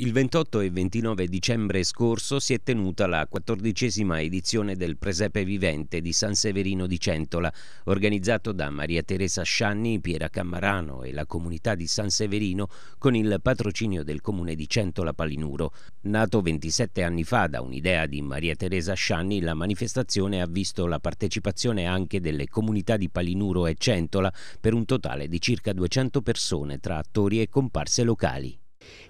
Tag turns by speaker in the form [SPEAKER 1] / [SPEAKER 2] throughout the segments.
[SPEAKER 1] Il 28 e 29 dicembre scorso si è tenuta la quattordicesima edizione del Presepe Vivente di San Severino di Centola, organizzato da Maria Teresa Scianni, Piera Cammarano e la comunità di San Severino con il patrocinio del comune di Centola Palinuro. Nato 27 anni fa da un'idea di Maria Teresa Scianni, la manifestazione ha visto la partecipazione anche delle comunità di Palinuro e Centola per un totale di circa 200 persone tra attori e comparse locali.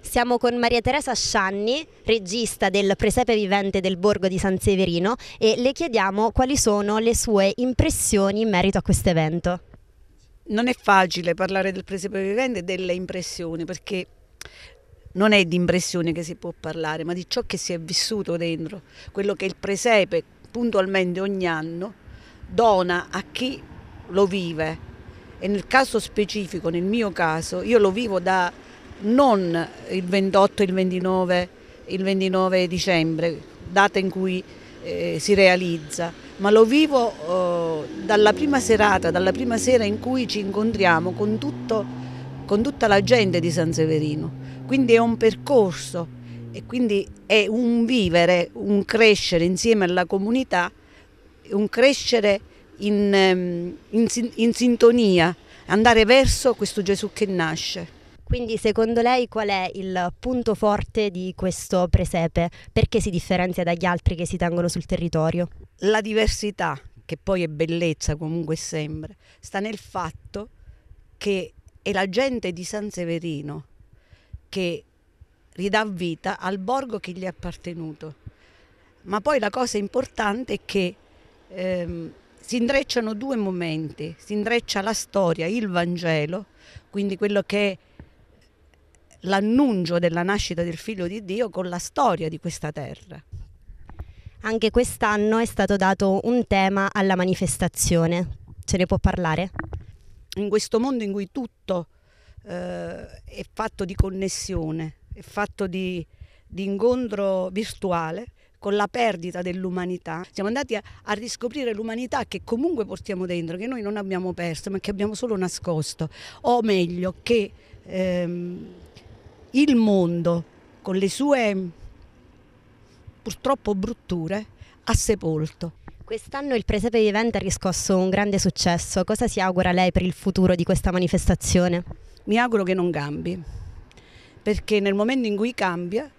[SPEAKER 2] Siamo con Maria Teresa Scianni, regista del Presepe Vivente del Borgo di San Severino e le chiediamo quali sono le sue impressioni in merito a questo evento.
[SPEAKER 3] Non è facile parlare del Presepe Vivente e delle impressioni perché non è di impressioni che si può parlare, ma di ciò che si è vissuto dentro, quello che il Presepe puntualmente ogni anno dona a chi lo vive e nel caso specifico, nel mio caso, io lo vivo da non il 28, il 29, il 29 dicembre, data in cui eh, si realizza, ma lo vivo eh, dalla prima serata, dalla prima sera in cui ci incontriamo con, tutto, con tutta la gente di San Severino. Quindi è un percorso e quindi è un vivere, un crescere insieme alla comunità, un crescere in, ehm, in, in sintonia, andare verso questo Gesù che nasce.
[SPEAKER 2] Quindi secondo lei qual è il punto forte di questo presepe? Perché si differenzia dagli altri che si tengono sul territorio? La diversità, che poi è
[SPEAKER 3] bellezza comunque sembra, sta nel fatto che è la gente di San Severino che ridà vita al borgo che gli è appartenuto. Ma poi la cosa importante è che ehm, si intrecciano due momenti, si intreccia la storia, il Vangelo, quindi quello che è l'annuncio della nascita del figlio di Dio con la storia di questa terra.
[SPEAKER 2] Anche quest'anno è stato dato un tema alla manifestazione. Ce ne può parlare?
[SPEAKER 3] In questo mondo in cui tutto eh, è fatto di connessione, è fatto di, di incontro virtuale, con la perdita dell'umanità, siamo andati a, a, riscoprire l'umanità che comunque portiamo dentro, che noi non abbiamo perso, ma che abbiamo solo nascosto, o meglio, che ehm, il mondo con le sue
[SPEAKER 2] purtroppo brutture ha
[SPEAKER 3] sepolto.
[SPEAKER 2] Quest'anno il Presepe Vivente ha riscosso un grande successo. Cosa si augura lei per il futuro di questa manifestazione?
[SPEAKER 3] Mi auguro che non cambi, perché nel momento in cui cambia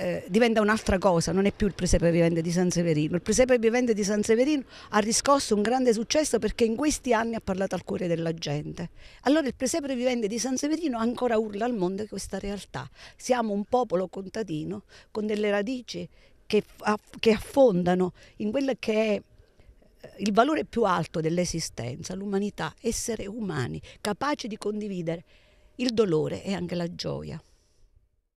[SPEAKER 3] eh, diventa un'altra cosa, non è più il presepe vivente di San Severino. Il presepe vivente di San Severino ha riscosso un grande successo perché in questi anni ha parlato al cuore della gente. Allora il presepe vivente di San Severino ancora urla al mondo questa realtà. Siamo un popolo contadino con delle radici che, che affondano in quello che è eh, il valore più alto dell'esistenza, l'umanità, essere umani, capaci di condividere il dolore e anche la gioia.